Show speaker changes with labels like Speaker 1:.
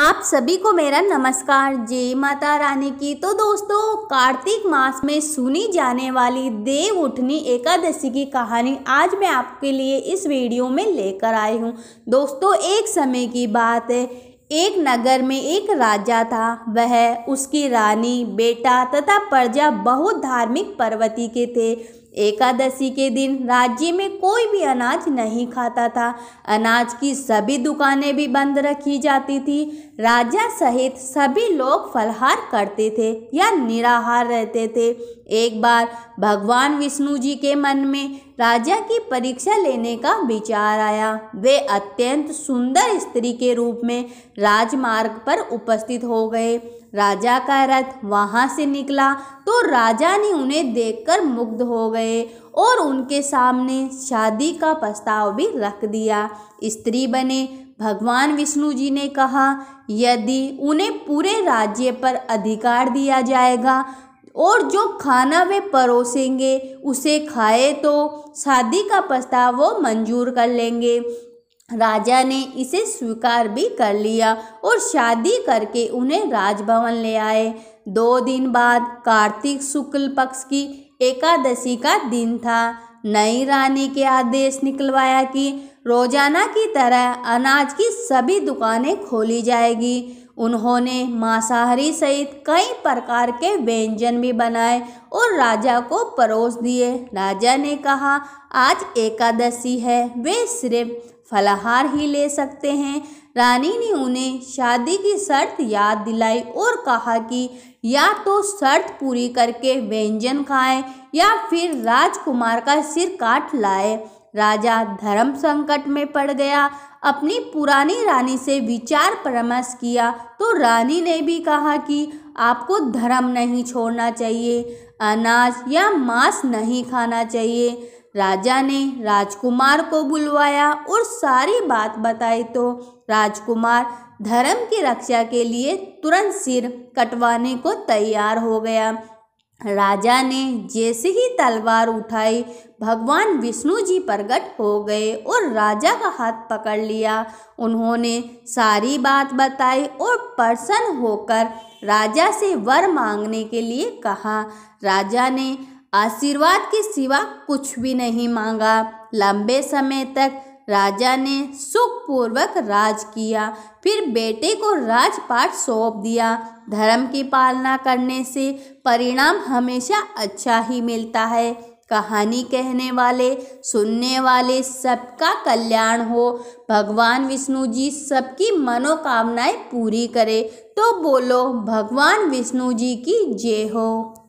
Speaker 1: आप सभी को मेरा नमस्कार जय माता रानी की तो दोस्तों कार्तिक मास में सुनी जाने वाली देव उठनी एकादशी की कहानी आज मैं आपके लिए इस वीडियो में लेकर आई हूँ दोस्तों एक समय की बात है एक नगर में एक राजा था वह उसकी रानी बेटा तथा प्रजा बहुत धार्मिक पर्वती के थे एकादशी के दिन राज्य में कोई भी अनाज नहीं खाता था अनाज की सभी दुकानें भी बंद रखी जाती थी राजा सहित सभी लोग फलहार करते थे या निराहार रहते थे एक बार भगवान विष्णु जी के मन में राजा की परीक्षा लेने का विचार आया वे अत्यंत सुंदर स्त्री के रूप में राजमार्ग पर उपस्थित हो गए राजा का रथ वहाँ से निकला तो राजा ने उन्हें देखकर मुग्ध हो गए और उनके सामने शादी का प्रस्ताव भी रख दिया स्त्री बने भगवान विष्णु जी ने कहा यदि उन्हें पूरे राज्य पर अधिकार दिया जाएगा और जो खाना वे परोसेंगे उसे खाए तो शादी का प्रस्ताव वो मंजूर कर लेंगे राजा ने इसे स्वीकार भी कर लिया और शादी करके उन्हें राजभवन ले आए दो दिन बाद कार्तिक शुक्ल पक्ष की एकादशी का दिन था नई रानी के आदेश निकलवाया कि रोजाना की तरह अनाज की सभी दुकानें खोली जाएगी उन्होंने मांसाहारी सहित कई प्रकार के व्यंजन भी बनाए और राजा को परोस दिए राजा ने कहा आज एकादशी है वे सिर्फ फलाहार ही ले सकते हैं रानी ने उन्हें शादी की शर्त याद दिलाई और कहा कि या तो शर्त पूरी करके व्यंजन खाएं या फिर राजकुमार का सिर काट लाए राजा धर्म संकट में पड़ गया अपनी पुरानी रानी से विचार परामर्श किया तो रानी ने भी कहा कि आपको धर्म नहीं छोड़ना चाहिए अनाज या मांस नहीं खाना चाहिए राजा ने राजकुमार को बुलवाया और सारी बात बताई तो राजकुमार धर्म की रक्षा के लिए तुरंत सिर कटवाने को तैयार हो गया राजा ने जैसे ही तलवार उठाई भगवान विष्णु जी प्रकट हो गए और राजा का हाथ पकड़ लिया उन्होंने सारी बात बताई और प्रसन्न होकर राजा से वर मांगने के लिए कहा राजा ने आशीर्वाद के सिवा कुछ भी नहीं मांगा लंबे समय तक राजा ने सुखपूर्वक राज किया फिर बेटे को राजपाट सौंप दिया धर्म की पालना करने से परिणाम हमेशा अच्छा ही मिलता है कहानी कहने वाले सुनने वाले सबका कल्याण हो भगवान विष्णु जी सबकी मनोकामनाएं पूरी करे तो बोलो भगवान विष्णु जी की जय हो